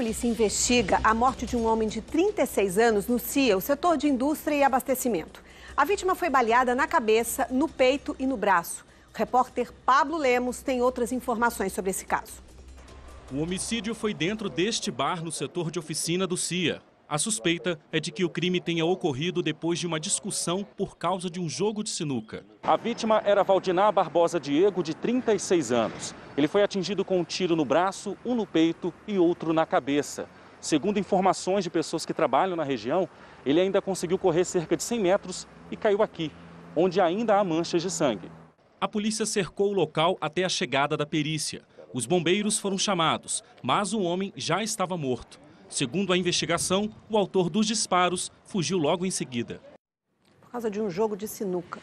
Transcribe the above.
A polícia investiga a morte de um homem de 36 anos no CIA, o setor de indústria e abastecimento. A vítima foi baleada na cabeça, no peito e no braço. O repórter Pablo Lemos tem outras informações sobre esse caso. O homicídio foi dentro deste bar no setor de oficina do CIA. A suspeita é de que o crime tenha ocorrido depois de uma discussão por causa de um jogo de sinuca. A vítima era Valdiná Barbosa Diego, de 36 anos. Ele foi atingido com um tiro no braço, um no peito e outro na cabeça. Segundo informações de pessoas que trabalham na região, ele ainda conseguiu correr cerca de 100 metros e caiu aqui, onde ainda há manchas de sangue. A polícia cercou o local até a chegada da perícia. Os bombeiros foram chamados, mas o homem já estava morto. Segundo a investigação, o autor dos disparos fugiu logo em seguida. Por causa de um jogo de sinuca.